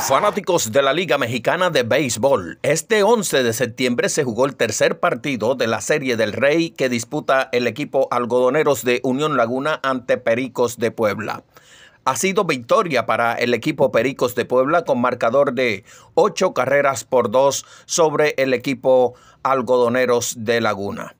Fanáticos de la Liga Mexicana de Béisbol, este 11 de septiembre se jugó el tercer partido de la Serie del Rey que disputa el equipo algodoneros de Unión Laguna ante Pericos de Puebla. Ha sido victoria para el equipo Pericos de Puebla con marcador de 8 carreras por 2 sobre el equipo algodoneros de Laguna.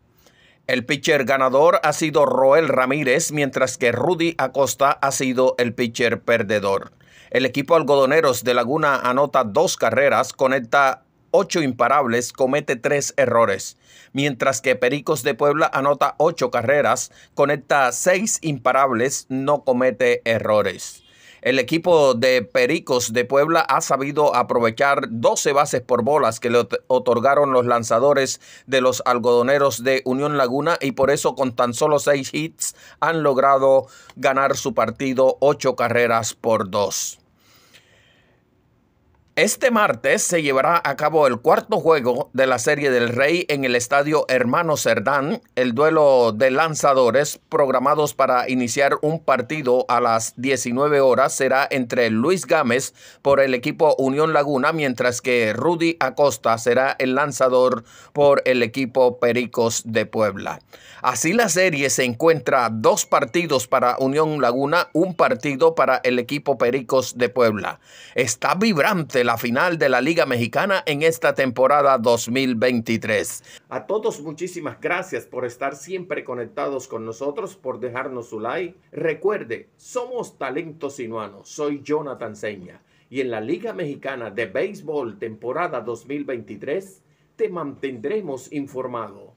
El pitcher ganador ha sido Roel Ramírez, mientras que Rudy Acosta ha sido el pitcher perdedor. El equipo algodoneros de Laguna anota dos carreras, conecta ocho imparables, comete tres errores, mientras que Pericos de Puebla anota ocho carreras, conecta seis imparables, no comete errores. El equipo de Pericos de Puebla ha sabido aprovechar 12 bases por bolas que le otorgaron los lanzadores de los algodoneros de Unión Laguna y por eso con tan solo seis hits han logrado ganar su partido ocho carreras por dos. Este martes se llevará a cabo el cuarto juego de la Serie del Rey en el Estadio Hermano Cerdán, el duelo de lanzadores programados para iniciar un partido a las 19 horas será entre Luis Gámez por el equipo Unión Laguna, mientras que Rudy Acosta será el lanzador por el equipo Pericos de Puebla. Así la serie se encuentra dos partidos para Unión Laguna, un partido para el equipo Pericos de Puebla. Está vibrante la final de la Liga Mexicana en esta temporada 2023. A todos muchísimas gracias por estar siempre conectados con nosotros, por dejarnos su like. Recuerde, somos talentos Sinuano, soy Jonathan Seña y en la Liga Mexicana de Béisbol temporada 2023 te mantendremos informado.